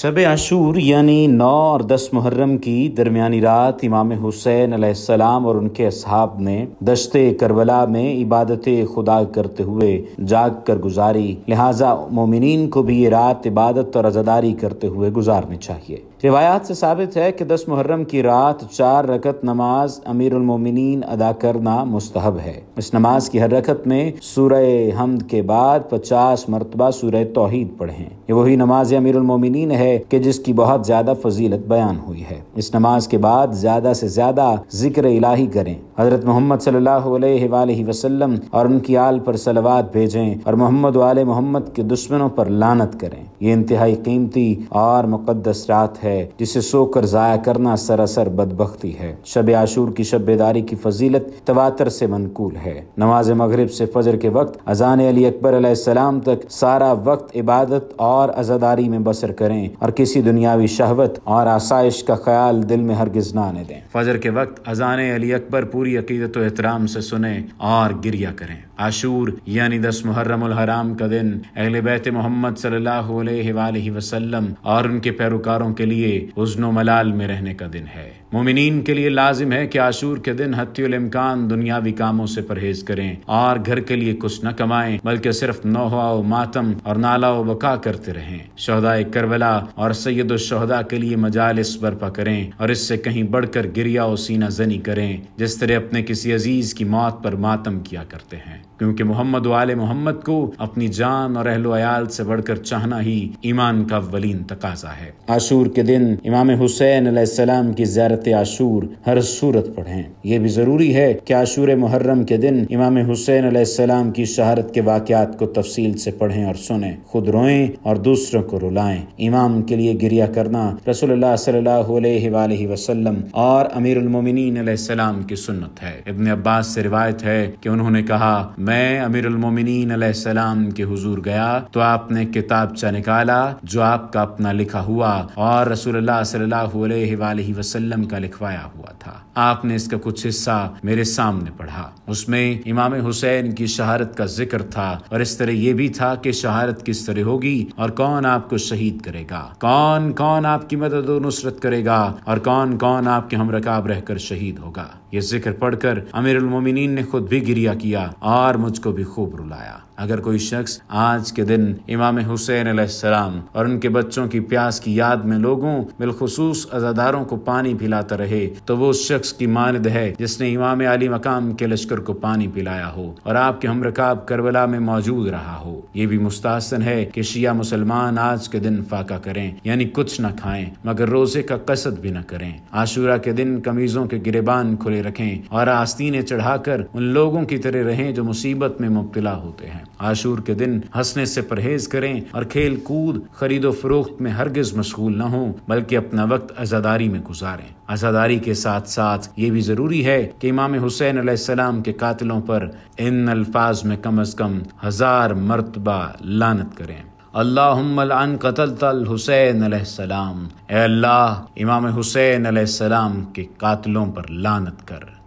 शब आशूर यानी नौ और दस मुहर्रम की दरमियानी रात इमाम हुसैन सलाम और उनके असहाब ने दशते करबला में इबादत खुदा करते हुए जाग कर गुजारी लिहाजा मोमिन को भी ये रात इबादत और अजादारी करते हुए गुजारनी चाहिए रिवायात से साबित है कि दस मुहर्रम की रात चार रकत नमाज अमीर उलमोमिन अदा करना मुस्तहब है इस नमाज की हर रकत में सूर हमद के बाद पचास मरतबा सूर तोहहीद पढ़े ये वही नमाज अमीर उलमोमिन है है कि जिसकी बहुत ज्यादा फजीलत बयान हुई है इस नमाज के बाद ज्यादा से ज्यादा जिक्र इलाही करें हजरत मोहम्मद वसल्लम और उनकी आल पर सलवात भेजें और मोहम्मद वाले मोहम्मद के दुश्मनों पर लानत करें ये इंतहाई कीमती और मुकदस रात है जिसे सोकर ज़ाया करना सरासर बदबख्ती है शब आशूर की शब बेदारी की फजीलत तवातर से मनकूल है नमाज मगरब से फजर के वक्त अजान अली अकबर तक सारा वक्त इबादत और आजादारी में बसर करें और किसी दुनियावी शहवत और आसाइश का ख्याल दिल में हरगिज ना आने दें फजर के वक्त अजान अली अकबर पूरी अकीदत एहतराम से सुने और गिरिया करें आशूर यानी दस मुहर्रम हराम का दिन अहल बैत मोहम्मद सल्लल्लाहु अलैहि वसल्लम और उनके पैरोकारों के लिए उजनो मलाल में रहने का दिन है मोमिन के लिए लाजिम है कि आशूर के दिन हत्युलमकान दुनियावी कामों से परहेज करें और घर के लिए कुछ न कमाएं बल्कि सिर्फ नोहा मातम और नाला बका करते रहें शहदाय करबला और सैयद शहदा के लिए मजालिस बर्पा करें और इससे कहीं बढ़कर गिरिया और सीना जनी करें जिस तरह अपने किसी अजीज की मौत पर मातम किया करते हैं क्योंकि मोहम्मद वाले मोहम्मद को अपनी जान और अहलो अयाल से बढ़कर चाहना ही ईमान का वलीन तकाजा है आशूर के दिन इमाम हुसैन की ज्यारत हजरत आशूर हर सूरत पढ़े ये भी ज़रूरी है की आशूर मुहर्रम के दिन इमाम हुसैन सलाम की शहादत के वाक़ात को तफसील से पढ़ें और सुने खुद रोए और दूसरों को रुलाएं इमाम के लिए गिरिया करना रसोल्ला सल्लल्लाहु अलैहि वसल्लम और अमीर उलमोमिनीन सलाम की सुन्नत है इबन अब्बास से रिवायत है कि उन्होंने कहा मैं अमीर उलमोमिनीन सलाम के हुजूर गया तो आपने किताबचा निकाला जो आपका अपना लिखा हुआ और रसूलुल्लाह सल्लल्लाहु अलैहि वसल्लम का लिखवाया हुआ था आपने इसका कुछ हिस्सा मेरे सामने पढ़ा उसमें इमाम हुसैन की शहारत का जिक्र था और इस तरह ये भी था कि शहारत किस तरह होगी और कौन आपको शहीद करेगा कौन कौन आपकी मदद और नुसरत करेगा और कौन कौन आपके हम रकाब रहकर शहीद होगा ये जिक्र पढ़कर अमीर उलमोमिन ने खुद भी गिरिया किया और मुझको भी खूब रुलाया अगर कोई शख्स आज के दिन इमाम हुसैन सलाम और उनके बच्चों की प्यास की याद में लोगों बिलखसूस अजादारों को पानी पिला पिलाता रहे तो वो उस शख्स की मानद है जिसने इमाम अली मकाम के लश्कर को पानी पिलाया हो और आपके हमरकाब करबला में मौजूद रहा हो ये भी मुस्तासन है कि शिया मुसलमान आज के दिन फाका करें यानी कुछ न खाएं मगर रोजे का कसद भी न करें आशूरा के दिन कमीजों के गिरेबान खुले रखें और आस्तीने चढ़ाकर उन लोगों की तरह रहें जो मुसीबत में मुबतला होते हैं आशूर के दिन हंसने से परहेज करें और खेल कूद खरीदो फरोख्त में हरगिज मशगूल न हो बल्कि अपना वक्त आजादारी में गुजारें आज़ादारी के साथ साथ ये भी ज़रूरी है कि इमाम हुसैन अलैहिस्सलाम के कातिलों पर इन अल्फाज में कम अज़ कम हज़ार मरतबा लानत करें अल्लाहन कतल हुसैन सलाम अल्लाह इमाम हुसैन अलैहिस्सलाम के कातिलों पर लानत कर